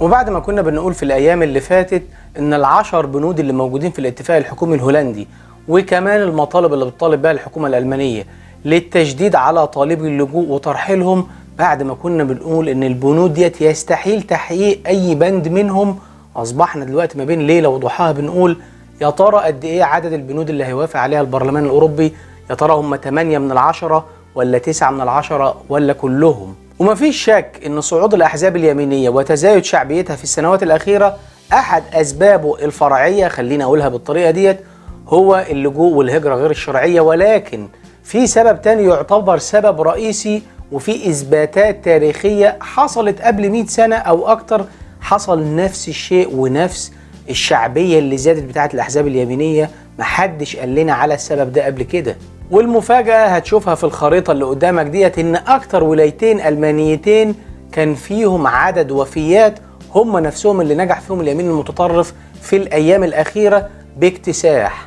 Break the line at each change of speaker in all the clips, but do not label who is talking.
وبعد ما كنا بنقول في الأيام اللي فاتت إن العشر بنود اللي موجودين في الاتفاق الحكومي الهولندي وكمان المطالب اللي بتطالب بها الحكومة الألمانية للتشديد على طالبي اللجوء وترحيلهم بعد ما كنا بنقول إن البنود ديت يستحيل تحقيق أي بند منهم أصبحنا دلوقتي ما بين ليلة وضحاها بنقول يا ترى قد إيه عدد البنود اللي هيوافق عليها البرلمان الأوروبي يا ترى هم 8 من العشرة ولا 9 من العشرة ولا كلهم وما فيش شك أن صعود الأحزاب اليمينية وتزايد شعبيتها في السنوات الأخيرة أحد أسبابه الفرعية خلينا أقولها بالطريقة ديت هو اللجوء والهجرة غير الشرعية ولكن في سبب تاني يعتبر سبب رئيسي وفي إثباتات تاريخية حصلت قبل 100 سنة أو أكتر حصل نفس الشيء ونفس الشعبية اللي زادت بتاعت الأحزاب اليمينية محدش قال لنا على السبب ده قبل كده والمفاجأة هتشوفها في الخريطة اللي قدامك ديت إن أكتر ولايتين ألمانيتين كان فيهم عدد وفيات هم نفسهم اللي نجح فيهم اليمين المتطرف في الأيام الأخيرة باكتساح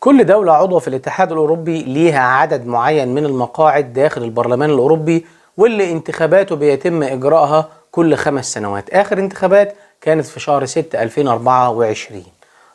كل دولة عضوة في الاتحاد الأوروبي ليها عدد معين من المقاعد داخل البرلمان الأوروبي واللي انتخاباته بيتم إجراءها كل خمس سنوات آخر انتخابات كانت في شهر 6 2024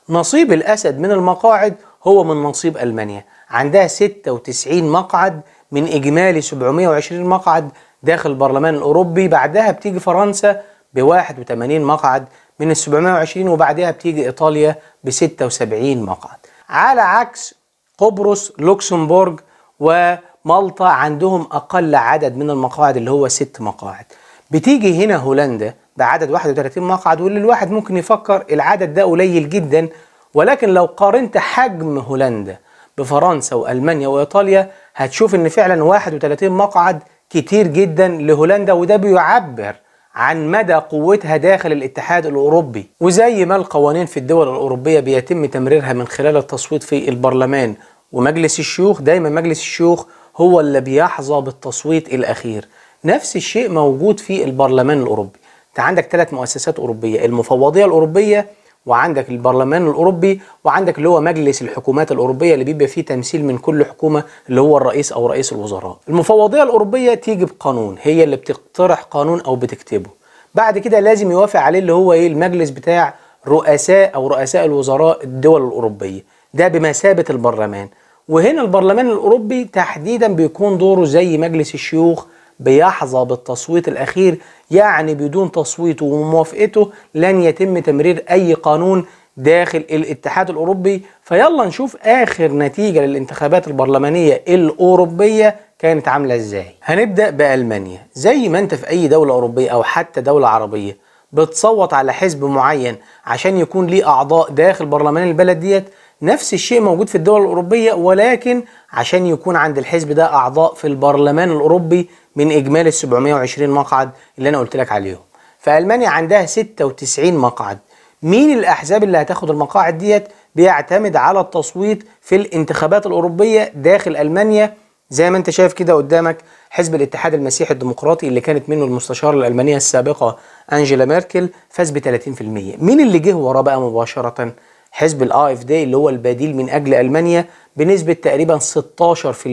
نصيب الأسد من المقاعد هو من نصيب ألمانيا عندها 96 مقعد من إجمالي 720 مقعد داخل البرلمان الأوروبي بعدها بتيجي فرنسا ب 81 مقعد من ال 720 وبعدها بتيجي إيطاليا ب 76 مقعد على عكس قبرص لوكسمبورغ ومالطا عندهم أقل عدد من المقاعد اللي هو ست مقاعد بتيجي هنا هولندا بعدد 31 مقعد واللي الواحد ممكن يفكر العدد ده قليل جدا ولكن لو قارنت حجم هولندا بفرنسا والمانيا وايطاليا هتشوف ان فعلا 31 مقعد كتير جدا لهولندا وده بيعبر عن مدى قوتها داخل الاتحاد الاوروبي وزي ما القوانين في الدول الاوروبيه بيتم تمريرها من خلال التصويت في البرلمان ومجلس الشيوخ دايما مجلس الشيوخ هو اللي بيحظى بالتصويت الاخير نفس الشيء موجود في البرلمان الأوروبي أنت عندك ثلاث مؤسسات أوروبية المفوضية الأوروبية وعندك البرلمان الأوروبي وعندك اللي هو مجلس الحكومات الأوروبية اللي بيبقى فيه تمثيل من كل حكومة اللي هو الرئيس أو رئيس الوزراء المفوضية الأوروبية تيجي بقانون هي اللي بتقترح قانون أو بتكتبه بعد كده لازم يوافق عليه اللي هو إيه المجلس بتاع رؤساء أو رؤساء الوزراء الدول الأوروبية ده بمثابة البرلمان وهنا البرلمان الأوروبي تحديدا بيكون دوره زي مجلس الشيوخ بيحظى بالتصويت الأخير يعني بدون تصويته وموافقته لن يتم تمرير أي قانون داخل الاتحاد الأوروبي فيلا نشوف آخر نتيجة للانتخابات البرلمانية الأوروبية كانت عاملة إزاي هنبدأ بألمانيا زي ما أنت في أي دولة أوروبية أو حتى دولة عربية بتصوت على حزب معين عشان يكون ليه أعضاء داخل برلمان البلد ديت نفس الشيء موجود في الدول الأوروبية ولكن عشان يكون عند الحزب ده أعضاء في البرلمان الأوروبي من إجمالي ال 720 مقعد اللي أنا قلت لك عليهم فألمانيا عندها 96 مقعد مين الأحزاب اللي هتاخد المقاعد ديت بيعتمد على التصويت في الانتخابات الأوروبية داخل ألمانيا زي ما انت شايف كده قدامك حزب الاتحاد المسيحي الديمقراطي اللي كانت منه المستشارة الألمانية السابقة أنجيلا ميركل فاز ب 30% مين اللي جه وراه بقى مباشرة؟ حزب دي اللي هو البديل من اجل المانيا بنسبه تقريبا 16%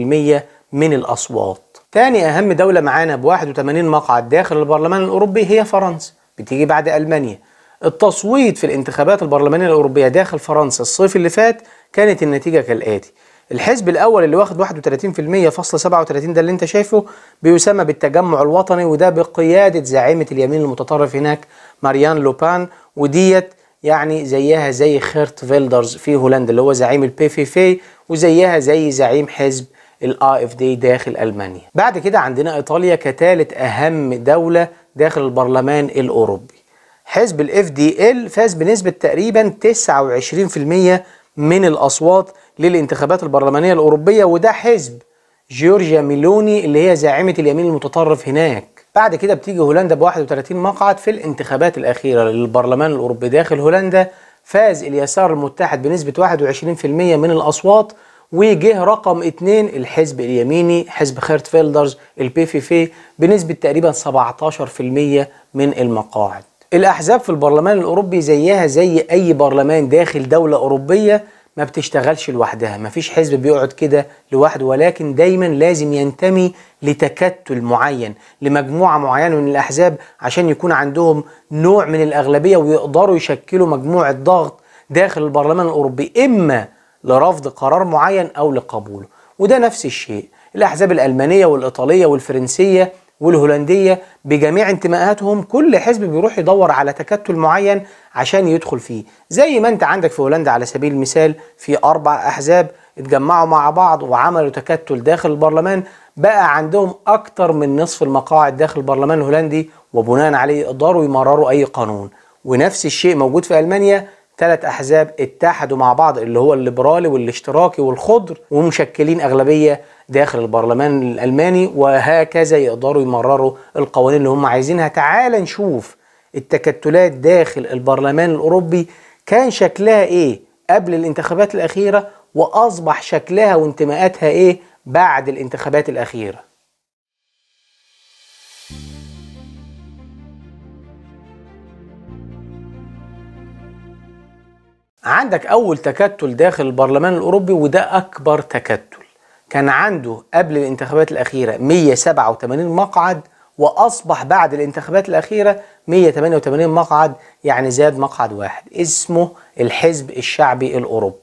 من الاصوات. تاني اهم دوله معانا ب 81 مقعد داخل البرلمان الاوروبي هي فرنسا بتيجي بعد المانيا. التصويت في الانتخابات البرلمانيه الاوروبيه داخل فرنسا الصيف اللي فات كانت النتيجه كالاتي. الحزب الاول اللي واخد 31% فاصل 37 ده اللي انت شايفه بيسمى بالتجمع الوطني وده بقياده زعيمه اليمين المتطرف هناك ماريان لوبان وديت يعني زيها زي خيرت فيلدرز في هولندا اللي هو زعيم البي في في وزيها زي زعيم حزب الاي اف دي داخل المانيا بعد كده عندنا ايطاليا كثالث اهم دوله داخل البرلمان الاوروبي حزب الاف دي ال فاز بنسبه تقريبا 29% من الاصوات للانتخابات البرلمانيه الاوروبيه وده حزب جورجيا ميلوني اللي هي زاعمه اليمين المتطرف هناك بعد كده بتيجي هولندا ب 31 مقعد في الانتخابات الأخيرة للبرلمان الأوروبي داخل هولندا فاز اليسار المتحد بنسبة 21% من الأصوات وجه رقم اثنين الحزب اليميني حزب خيرت فيلدرز البي في في بنسبة تقريبا 17% من المقاعد الأحزاب في البرلمان الأوروبي زيها زي أي برلمان داخل دولة أوروبية ما بتشتغلش لوحدها ما فيش حزب بيقعد كده لوحده ولكن دايما لازم ينتمي لتكتل معين لمجموعة معينة من الأحزاب عشان يكون عندهم نوع من الأغلبية ويقدروا يشكلوا مجموعة ضغط داخل البرلمان الأوروبي إما لرفض قرار معين أو لقبوله وده نفس الشيء الأحزاب الألمانية والإيطالية والفرنسية والهولندية بجميع انتماءاتهم كل حزب بيروح يدور على تكتل معين عشان يدخل فيه زي ما انت عندك في هولندا على سبيل المثال في أربع أحزاب اتجمعوا مع بعض وعملوا تكتل داخل البرلمان بقى عندهم أكتر من نصف المقاعد داخل البرلمان الهولندي وبناء عليه يقدروا يمرروا أي قانون ونفس الشيء موجود في ألمانيا ثلاث أحزاب اتحدوا مع بعض اللي هو الليبرالي والاشتراكي والخضر ومشكلين أغلبية داخل البرلمان الالماني وهكذا يقدروا يمرروا القوانين اللي هم عايزينها تعال نشوف التكتلات داخل البرلمان الاوروبي كان شكلها ايه قبل الانتخابات الاخيره واصبح شكلها وانتماءاتها ايه بعد الانتخابات الاخيره عندك اول تكتل داخل البرلمان الاوروبي وده اكبر تكتل كان عنده قبل الانتخابات الأخيرة 187 مقعد وأصبح بعد الانتخابات الأخيرة 188 مقعد يعني زاد مقعد واحد اسمه الحزب الشعبي الأوروبي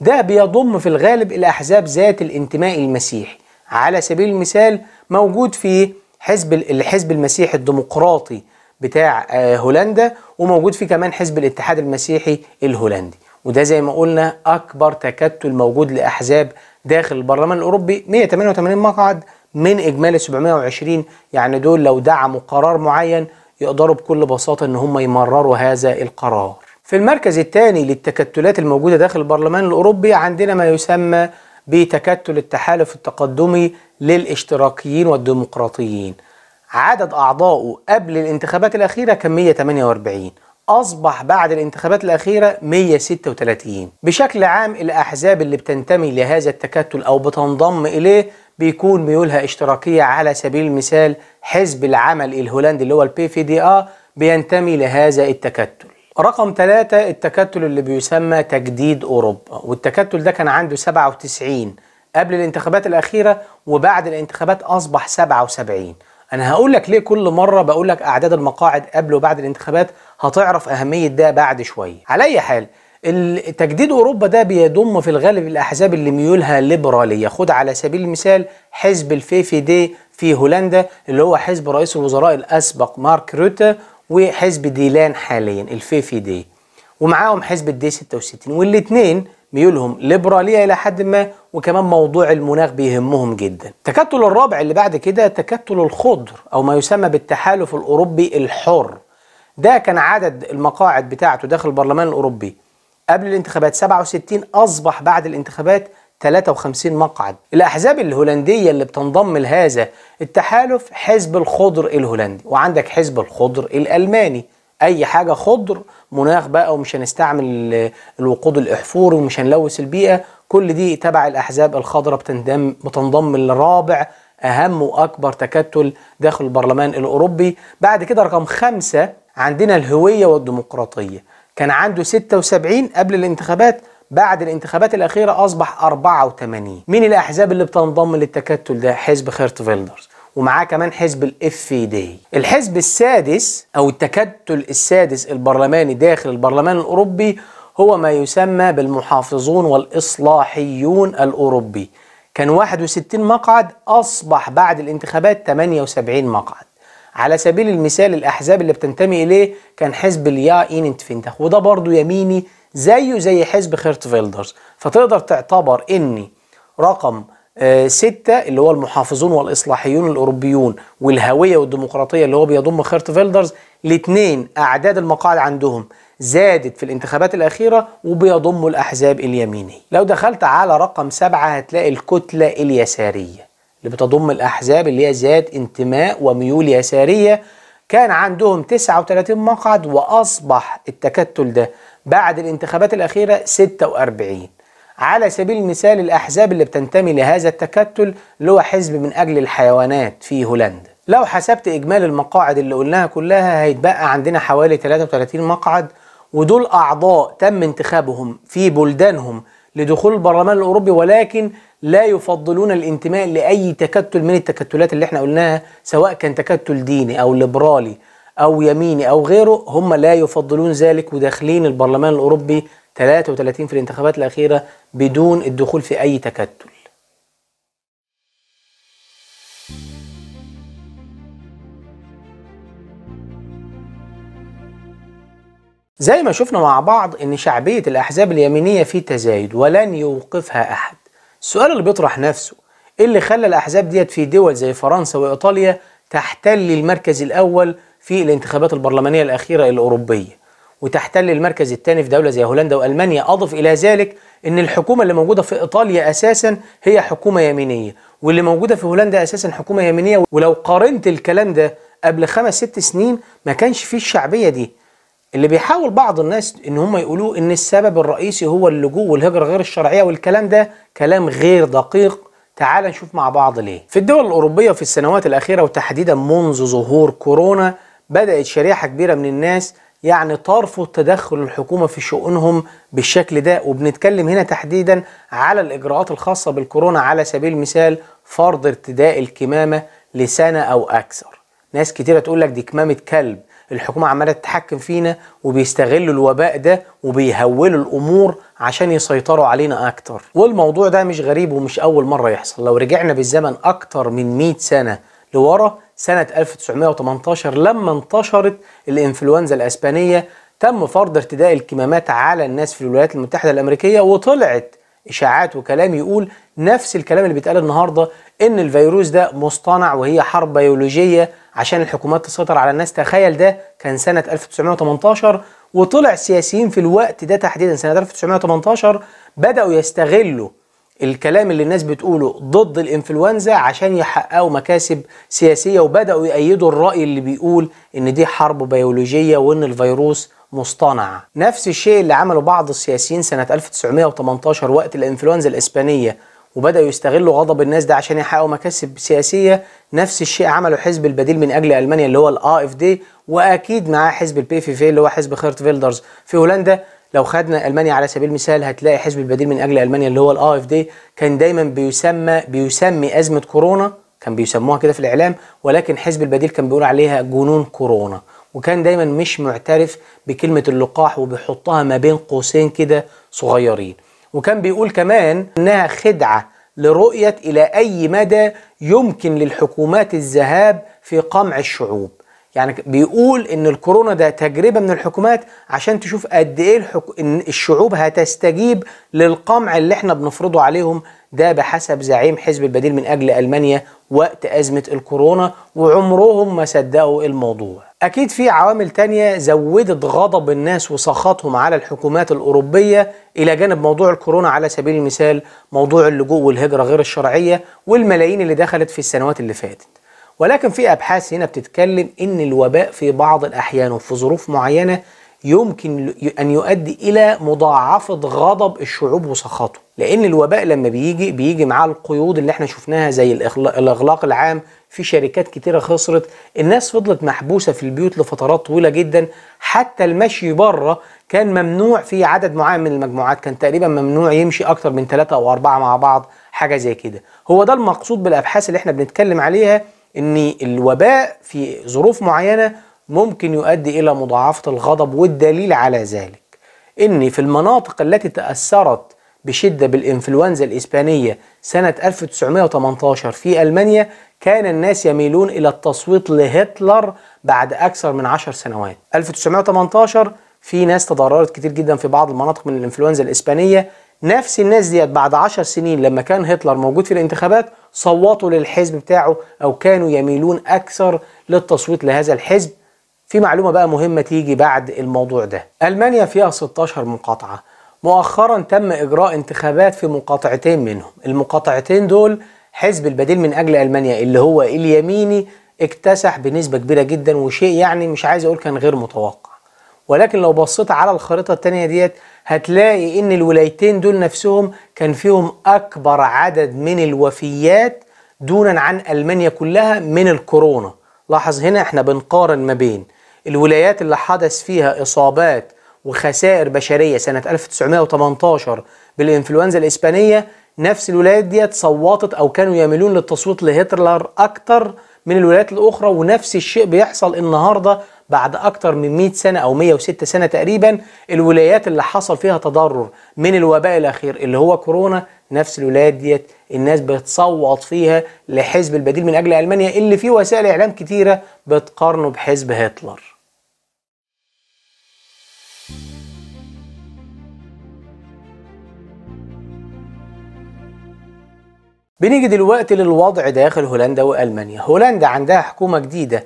ده بيضم في الغالب الأحزاب ذات الانتماء المسيحي على سبيل المثال موجود في حزب الحزب المسيحي الديمقراطي بتاع آه، هولندا وموجود فيه كمان حزب الاتحاد المسيحي الهولندي وده زي ما قلنا أكبر تكتل موجود لأحزاب داخل البرلمان الاوروبي 188 مقعد من اجمالي 720 يعني دول لو دعموا قرار معين يقدروا بكل بساطه ان هم يمرروا هذا القرار. في المركز الثاني للتكتلات الموجوده داخل البرلمان الاوروبي عندنا ما يسمى بتكتل التحالف التقدمي للاشتراكيين والديمقراطيين. عدد اعضائه قبل الانتخابات الاخيره كان 148 أصبح بعد الانتخابات الأخيرة 136 بشكل عام الأحزاب اللي بتنتمي لهذا التكتل أو بتنضم إليه بيكون ميولها اشتراكية على سبيل المثال حزب العمل الهولندي اللي هو البي في دي آ بينتمي لهذا التكتل رقم ثلاثة التكتل اللي بيسمى تجديد أوروبا والتكتل ده كان عنده 97 قبل الانتخابات الأخيرة وبعد الانتخابات أصبح 77 أنا هقول لك ليه كل مرة بقول لك أعداد المقاعد قبل وبعد الانتخابات هتعرف اهميه ده بعد شويه على اي حال تجديد اوروبا ده بيضم في الغالب الاحزاب اللي ميولها ليبراليه خد على سبيل المثال حزب الفيفي دي في هولندا اللي هو حزب رئيس الوزراء الاسبق مارك روتا وحزب ديلان حاليا الفيفي دي ومعاهم حزب الدي 66 والاثنين ميولهم ليبرالية إلى حد ما وكمان موضوع المناخ بيهمهم جدا التكتل الرابع اللي بعد كده تكتل الخضر أو ما يسمى بالتحالف الأوروبي الحر ده كان عدد المقاعد بتاعته داخل البرلمان الأوروبي قبل الانتخابات 67 أصبح بعد الانتخابات 53 مقعد الأحزاب الهولندية اللي بتنضم لهذا التحالف حزب الخضر الهولندي وعندك حزب الخضر الألماني أي حاجة خضر مناخ بقى ومش هنستعمل الوقود الأحفوري ومش هنلوث البيئة كل دي تبع الأحزاب الخضراء بتنضم بتنضم لرابع أهم وأكبر تكتل داخل البرلمان الأوروبي بعد كده رقم خمسة عندنا الهوية والديمقراطية كان عنده 76 قبل الانتخابات بعد الانتخابات الأخيرة أصبح 84 من الأحزاب اللي بتنضم للتكتل ده حزب خيرت فيلدرز ومعاه كمان حزب الاف دي الحزب السادس أو التكتل السادس البرلماني داخل البرلمان الأوروبي هو ما يسمى بالمحافظون والإصلاحيون الأوروبي كان 61 مقعد أصبح بعد الانتخابات 78 مقعد على سبيل المثال الأحزاب اللي بتنتمي إليه كان حزب اليا فينتخ وده برضو يميني زيه زي حزب خيرتفيلدرز فتقدر تعتبر إن رقم آه، ستة اللي هو المحافظون والإصلاحيون الأوروبيون والهوية والديمقراطية اللي هو بيضم خيرتفيلدرز الاثنين أعداد المقاعد عندهم زادت في الانتخابات الأخيرة وبيضموا الأحزاب اليمينية لو دخلت على رقم سبعة هتلاقي الكتلة اليسارية اللي بتضم الأحزاب اللي هي ذات انتماء وميول يسارية كان عندهم 39 مقعد وأصبح التكتل ده بعد الانتخابات الأخيرة 46 على سبيل المثال الأحزاب اللي بتنتمي لهذا التكتل اللي هو حزب من أجل الحيوانات في هولندا لو حسبت إجمالي المقاعد اللي قلناها كلها هيتبقى عندنا حوالي 33 مقعد ودول أعضاء تم انتخابهم في بلدانهم لدخول البرلمان الأوروبي ولكن لا يفضلون الانتماء لأي تكتل من التكتلات اللي احنا قلناها سواء كان تكتل ديني أو ليبرالي أو يميني أو غيره هم لا يفضلون ذلك وداخلين البرلمان الأوروبي 33 في الانتخابات الأخيرة بدون الدخول في أي تكتل زي ما شفنا مع بعض ان شعبية الاحزاب اليمينية في تزايد ولن يوقفها احد السؤال اللي بيطرح نفسه ايه اللي خلى الاحزاب ديت في دول زي فرنسا وايطاليا تحتل المركز الاول في الانتخابات البرلمانيه الاخيره الاوروبيه وتحتل المركز الثاني في دوله زي هولندا والمانيا اضف الى ذلك ان الحكومه اللي موجوده في ايطاليا اساسا هي حكومه يمينيه واللي موجوده في هولندا اساسا حكومه يمينيه ولو قارنت الكلام ده قبل خمس ست سنين ما كانش فيه الشعبيه دي اللي بيحاول بعض الناس ان هم يقولوه ان السبب الرئيسي هو اللجوء والهجره غير الشرعيه والكلام ده كلام غير دقيق تعال نشوف مع بعض ليه في الدول الاوروبيه في السنوات الاخيره وتحديدا منذ ظهور كورونا بدات شريحه كبيره من الناس يعني ترفض تدخل الحكومه في شؤونهم بالشكل ده وبنتكلم هنا تحديدا على الاجراءات الخاصه بالكورونا على سبيل المثال فرض ارتداء الكمامه لسنه او اكثر ناس كتيره تقول لك دي كمامه كلب الحكومه عماله تتحكم فينا وبيستغلوا الوباء ده وبيهولوا الامور عشان يسيطروا علينا اكتر والموضوع ده مش غريب ومش اول مره يحصل لو رجعنا بالزمن اكتر من 100 سنه لورا سنه 1918 لما انتشرت الانفلونزا الاسبانيه تم فرض ارتداء الكمامات على الناس في الولايات المتحده الامريكيه وطلعت اشاعات وكلام يقول نفس الكلام اللي بيتقال النهارده ان الفيروس ده مصطنع وهي حرب بيولوجيه عشان الحكومات تسيطر على الناس تخيل ده كان سنه 1918 وطلع سياسيين في الوقت ده تحديدا سنه 1918 بداوا يستغلوا الكلام اللي الناس بتقوله ضد الانفلونزا عشان يحققوا مكاسب سياسيه وبداوا يأيدوا الراي اللي بيقول ان دي حرب بيولوجيه وان الفيروس مصطنعة نفس الشيء اللي عمله بعض السياسيين سنة 1918 وقت الانفلونزا الإسبانية وبدأوا يستغلوا غضب الناس ده عشان يحققوا مكاسب سياسية نفس الشيء عمله حزب البديل من أجل ألمانيا اللي هو الـ اف دي وأكيد معاه حزب البي في في اللي هو حزب خيرت فيلدرز في هولندا لو خدنا ألمانيا على سبيل المثال هتلاقي حزب البديل من أجل ألمانيا اللي هو الآ اف دي كان دايما بيسمى بيسمي أزمة كورونا كان بيسموها كده في الإعلام ولكن حزب البديل كان بيقول عليها جنون كورونا وكان دايما مش معترف بكلمة اللقاح وبيحطها ما بين قوسين كده صغيرين وكان بيقول كمان انها خدعة لرؤية الى اي مدى يمكن للحكومات الذهاب في قمع الشعوب يعني بيقول ان الكورونا ده تجربة من الحكومات عشان تشوف قد ايه الحكو... إن الشعوب هتستجيب للقمع اللي احنا بنفرضه عليهم ده بحسب زعيم حزب البديل من اجل المانيا وقت ازمة الكورونا وعمرهم ما صدقوا الموضوع أكيد في عوامل تانية زودت غضب الناس وسخطهم على الحكومات الأوروبية إلى جانب موضوع الكورونا على سبيل المثال موضوع اللجوء والهجرة غير الشرعية والملايين اللي دخلت في السنوات اللي فاتت ولكن في أبحاث هنا بتتكلم إن الوباء في بعض الأحيان وفي ظروف معينة يمكن أن يؤدي إلى مضاعفة غضب الشعوب وسخطه لأن الوباء لما بيجي بيجي معاه القيود اللي احنا شفناها زي الإغلاق العام في شركات كتيرة خسرت الناس فضلت محبوسة في البيوت لفترات طويلة جدا حتى المشي بره كان ممنوع في عدد معين من المجموعات كان تقريبا ممنوع يمشي أكتر من ثلاثة أو أربعة مع بعض حاجة زي كده هو ده المقصود بالأبحاث اللي احنا بنتكلم عليها ان الوباء في ظروف معينه ممكن يؤدي إلى مضاعفة الغضب والدليل على ذلك إن في المناطق التي تأثرت بشدة بالإنفلونزا الإسبانية سنة 1918 في ألمانيا كان الناس يميلون إلى التصويت لهتلر بعد أكثر من 10 سنوات 1918 في ناس تضررت كتير جدا في بعض المناطق من الإنفلونزا الإسبانية نفس الناس ديت بعد 10 سنين لما كان هتلر موجود في الانتخابات صوتوا للحزب بتاعه أو كانوا يميلون أكثر للتصويت لهذا الحزب في معلومة بقى مهمة تيجي بعد الموضوع ده ألمانيا فيها 16 مقاطعة مؤخرا تم إجراء انتخابات في مقاطعتين منهم المقاطعتين دول حزب البديل من أجل ألمانيا اللي هو اليميني اكتسح بنسبة كبيرة جدا وشيء يعني مش عايز أقول كان غير متوقع ولكن لو بصيت على الخريطة التانية ديت هتلاقي ان الولايتين دول نفسهم كان فيهم اكبر عدد من الوفيات دونا عن المانيا كلها من الكورونا لاحظ هنا احنا بنقارن ما بين الولايات اللي حدث فيها إصابات وخسائر بشرية سنة 1918 بالإنفلونزا الإسبانية نفس الولايات ديت صوتت أو كانوا يميلون للتصويت لهتلر أكتر من الولايات الأخرى ونفس الشيء بيحصل النهاردة بعد أكتر من 100 سنة أو 106 سنة تقريبا الولايات اللي حصل فيها تضرر من الوباء الأخير اللي هو كورونا نفس الولايات ديت الناس بتصوت فيها لحزب البديل من أجل ألمانيا اللي فيه وسائل إعلام كتيرة بتقارنه بحزب هتلر بنيجي دلوقتي للوضع داخل هولندا وألمانيا هولندا عندها حكومة جديدة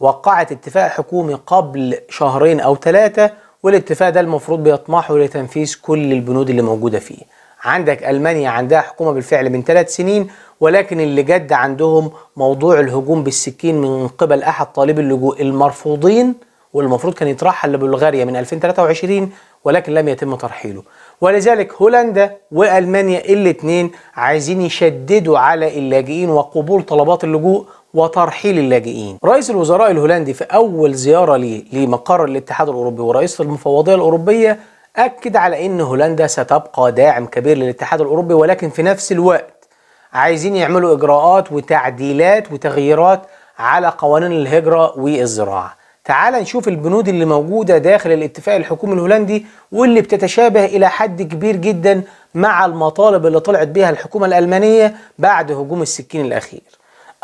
وقعت اتفاق حكومي قبل شهرين أو ثلاثة والاتفاق ده المفروض بيطمحوا لتنفيذ كل البنود اللي موجودة فيه عندك ألمانيا عندها حكومة بالفعل من ثلاث سنين ولكن اللي جد عندهم موضوع الهجوم بالسكين من قبل أحد طالبي اللجوء المرفوضين والمفروض كان يترحل لبلغاريا من 2023 ولكن لم يتم ترحيله ولذلك هولندا والمانيا الاثنين عايزين يشددوا على اللاجئين وقبول طلبات اللجوء وترحيل اللاجئين. رئيس الوزراء الهولندي في اول زياره ليه لمقر الاتحاد الاوروبي ورئيس المفوضيه الاوروبيه اكد على ان هولندا ستبقى داعم كبير للاتحاد الاوروبي ولكن في نفس الوقت عايزين يعملوا اجراءات وتعديلات وتغييرات على قوانين الهجره والزراعه. تعال نشوف البنود اللي موجودة داخل الاتفاق الحكومي الهولندي واللي بتتشابه إلى حد كبير جدا مع المطالب اللي طلعت بها الحكومة الألمانية بعد هجوم السكين الأخير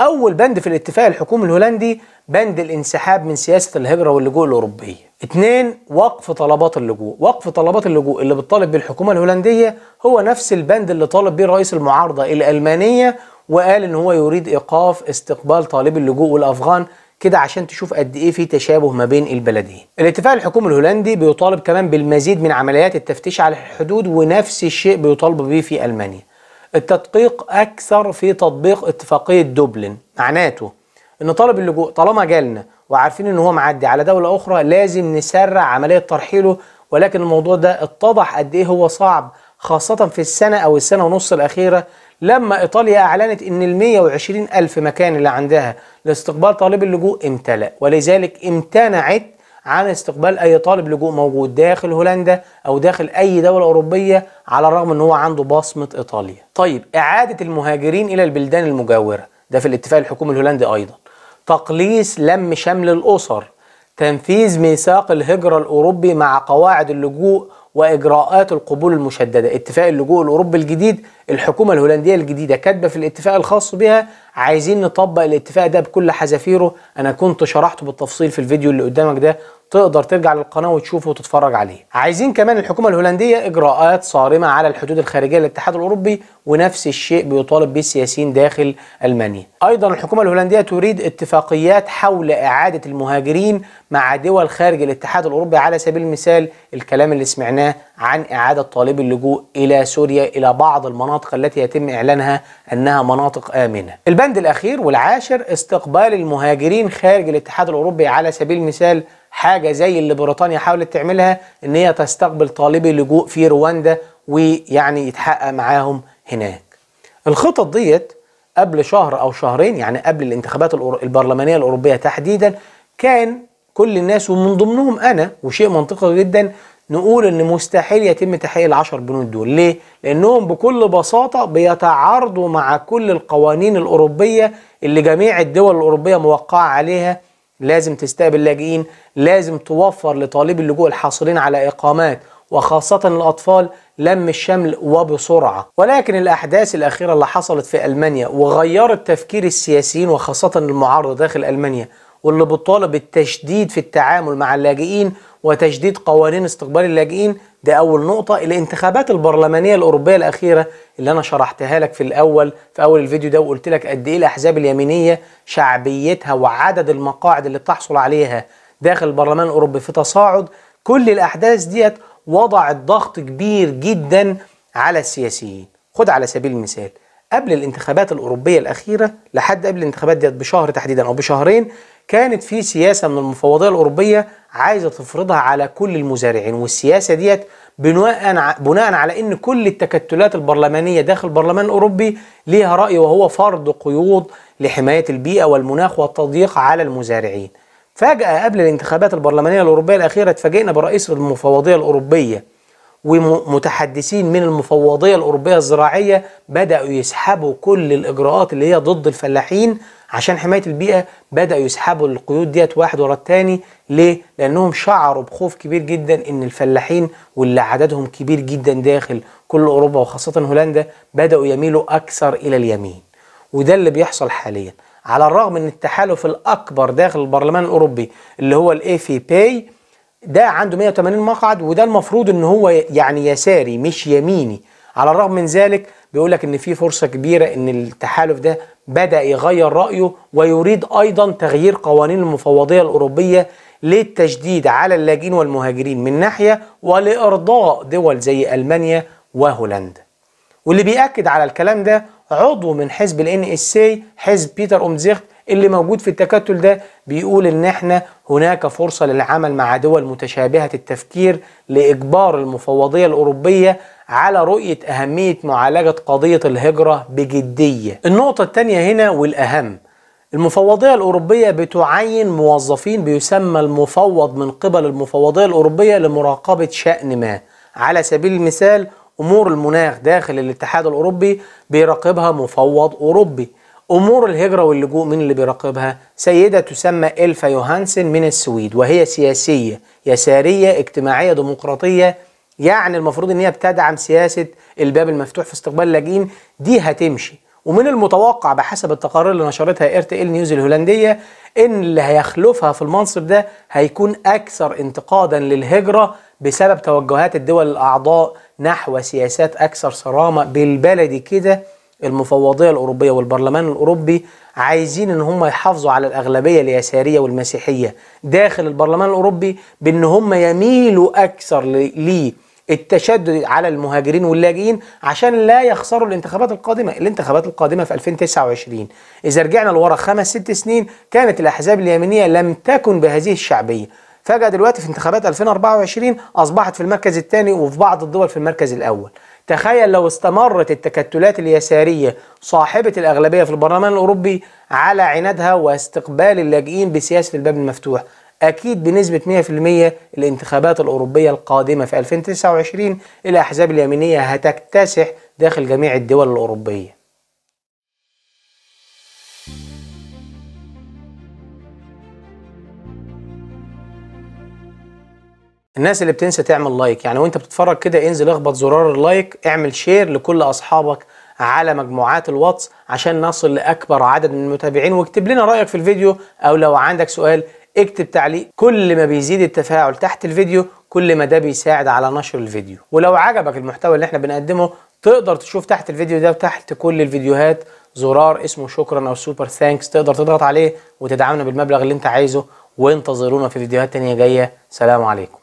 أول بند في الاتفاق الحكومي الهولندي بند الانسحاب من سياسة الهجرة واللجوء الأوروبية اتنين وقف طلبات اللجوء وقف طلبات اللجوء اللي بتطالب بالحكومة الحكومة الهولندية هو نفس البند اللي طالب به رئيس المعارضة الألمانية وقال ان هو يريد ايقاف استقبال طالبي اللجوء والافغان كده عشان تشوف قد ايه في تشابه ما بين البلدين. الاتفاق الحكومي الهولندي بيطالب كمان بالمزيد من عمليات التفتيش على الحدود ونفس الشيء بيطالب به في المانيا. التدقيق اكثر في تطبيق اتفاقيه دوبلن، معناته ان طالب اللجوء طالما جالنا وعارفين ان هو معدي على دوله اخرى لازم نسرع عمليه ترحيله ولكن الموضوع ده اتضح قد ايه هو صعب خاصه في السنه او السنه ونص الاخيره لما إيطاليا أعلنت أن ال 120 ألف مكان اللي عندها لاستقبال طالب اللجوء امتلأ ولذلك امتنعت عن استقبال أي طالب لجوء موجود داخل هولندا أو داخل أي دولة أوروبية على الرغم أن هو عنده بصمة إيطاليا طيب إعادة المهاجرين إلى البلدان المجاورة ده في الاتفاق الحكومي الهولندي أيضا تقليص لم شمل الأسر تنفيذ ميثاق الهجرة الأوروبي مع قواعد اللجوء واجراءات القبول المشدده اتفاق اللجوء الاوروبي الجديد الحكومه الهولنديه الجديده كاتبه في الاتفاق الخاص بها عايزين نطبق الاتفاق ده بكل حذافيره انا كنت شرحته بالتفصيل في الفيديو اللي قدامك ده تقدر ترجع للقناه وتشوفه وتتفرج عليه. عايزين كمان الحكومه الهولنديه اجراءات صارمه على الحدود الخارجيه للاتحاد الاوروبي ونفس الشيء بيطالب به السياسيين داخل المانيا. ايضا الحكومه الهولنديه تريد اتفاقيات حول اعاده المهاجرين مع دول خارج الاتحاد الاوروبي على سبيل المثال الكلام اللي سمعناه عن اعاده طالب اللجوء الى سوريا الى بعض المناطق التي يتم اعلانها انها مناطق امنه. البند الاخير والعاشر استقبال المهاجرين خارج الاتحاد الاوروبي على سبيل المثال حاجة زي اللي بريطانيا حاولت تعملها ان هي تستقبل طالبي لجوء في رواندا ويعني يتحقق معاهم هناك الخطط ديت قبل شهر او شهرين يعني قبل الانتخابات البرلمانية الاوروبية تحديدا كان كل الناس ومن ضمنهم انا وشيء منطقي جدا نقول ان مستحيل يتم تحقيق العشر بنود دول ليه؟ لانهم بكل بساطة بيتعارضوا مع كل القوانين الاوروبية اللي جميع الدول الاوروبية موقعة عليها لازم تستقبل لاجئين لازم توفر لطالب اللجوء الحاصلين على إقامات وخاصة الأطفال لم الشمل وبسرعة ولكن الأحداث الأخيرة اللي حصلت في ألمانيا وغيرت تفكير السياسيين وخاصة المعارضة داخل ألمانيا واللي بتطالب بالتشديد في التعامل مع اللاجئين وتجديد قوانين استقبال اللاجئين ده أول نقطة الانتخابات البرلمانية الأوروبية الأخيرة اللي أنا شرحتها لك في الأول في أول الفيديو ده وقلت لك قد إيه الأحزاب اليمينية شعبيتها وعدد المقاعد اللي بتحصل عليها داخل البرلمان الأوروبي في تصاعد كل الأحداث ديت وضعت ضغط كبير جدا على السياسيين خد على سبيل المثال قبل الانتخابات الأوروبية الأخيرة لحد قبل الانتخابات ديت بشهر تحديدا أو بشهرين كانت في سياسة من المفوضية الأوروبية عايزه تفرضها على كل المزارعين والسياسه ديت بناء على ان كل التكتلات البرلمانيه داخل البرلمان الاوروبي ليها راي وهو فرض قيود لحمايه البيئه والمناخ والتضييق على المزارعين. فجاه قبل الانتخابات البرلمانيه الاوروبيه الاخيره اتفاجئنا برئيس المفوضيه الاوروبيه ومتحدثين من المفوضيه الاوروبيه الزراعيه بداوا يسحبوا كل الاجراءات اللي هي ضد الفلاحين عشان حمايه البيئه بداوا يسحبوا القيود ديت واحد ورا الثاني ليه؟ لانهم شعروا بخوف كبير جدا ان الفلاحين واللي عددهم كبير جدا داخل كل اوروبا وخاصه هولندا بداوا يميلوا اكثر الى اليمين وده اللي بيحصل حاليا على الرغم ان التحالف الاكبر داخل البرلمان الاوروبي اللي هو الاي في بي ده عنده 180 مقعد وده المفروض ان هو يعني يساري مش يميني على الرغم من ذلك بيقول لك ان في فرصه كبيره ان التحالف ده بدا يغير رايه ويريد ايضا تغيير قوانين المفوضيه الاوروبيه للتشديد على اللاجئين والمهاجرين من ناحيه ولارضاء دول زي المانيا وهولندا واللي بيأكد على الكلام ده عضو من حزب الان اس حزب بيتر اومزيخت اللي موجود في التكتل ده بيقول ان احنا هناك فرصة للعمل مع دول متشابهة التفكير لإجبار المفوضية الأوروبية على رؤية أهمية معالجة قضية الهجرة بجدية النقطة الثانية هنا والأهم المفوضية الأوروبية بتعين موظفين بيسمى المفوض من قبل المفوضية الأوروبية لمراقبة شأن ما على سبيل المثال أمور المناخ داخل الاتحاد الأوروبي بيراقبها مفوض أوروبي أمور الهجرة واللجوء من اللي بيراقبها؟ سيدة تسمى إلفا يوهانسن من السويد وهي سياسية يسارية اجتماعية ديمقراطية يعني المفروض إن هي بتدعم سياسة الباب المفتوح في استقبال اللاجئين دي هتمشي ومن المتوقع بحسب التقارير اللي نشرتها ارت ال نيوز الهولنديه ان اللي هيخلفها في المنصب ده هيكون اكثر انتقادا للهجره بسبب توجهات الدول الاعضاء نحو سياسات اكثر صرامه بالبلدي كده المفوضيه الاوروبيه والبرلمان الاوروبي عايزين ان هم يحافظوا على الاغلبيه اليساريه والمسيحيه داخل البرلمان الاوروبي بان هم يميلوا اكثر للتشدد على المهاجرين واللاجئين عشان لا يخسروا الانتخابات القادمه، الانتخابات القادمه في 2029 اذا رجعنا لورا خمس ست سنين كانت الاحزاب اليمينيه لم تكن بهذه الشعبيه. فجأة دلوقتي في انتخابات 2024 أصبحت في المركز الثاني وفي بعض الدول في المركز الأول تخيل لو استمرت التكتلات اليسارية صاحبة الأغلبية في البرلمان الأوروبي على عنادها واستقبال اللاجئين بسياسة الباب المفتوح أكيد بنسبة 100% الانتخابات الأوروبية القادمة في 2029 الأحزاب اليمينية هتكتسح داخل جميع الدول الأوروبية الناس اللي بتنسى تعمل لايك يعني وانت بتتفرج كده انزل اخبط زرار اللايك اعمل شير لكل اصحابك على مجموعات الواتس عشان نصل لاكبر عدد من المتابعين واكتب لنا رايك في الفيديو او لو عندك سؤال اكتب تعليق كل ما بيزيد التفاعل تحت الفيديو كل ما ده بيساعد على نشر الفيديو ولو عجبك المحتوى اللي احنا بنقدمه تقدر تشوف تحت الفيديو ده وتحت كل الفيديوهات زرار اسمه شكرا او سوبر ثانكس تقدر تضغط عليه وتدعمنا بالمبلغ اللي انت عايزه وانتظرونا في فيديوهات تانية جاية سلام عليكم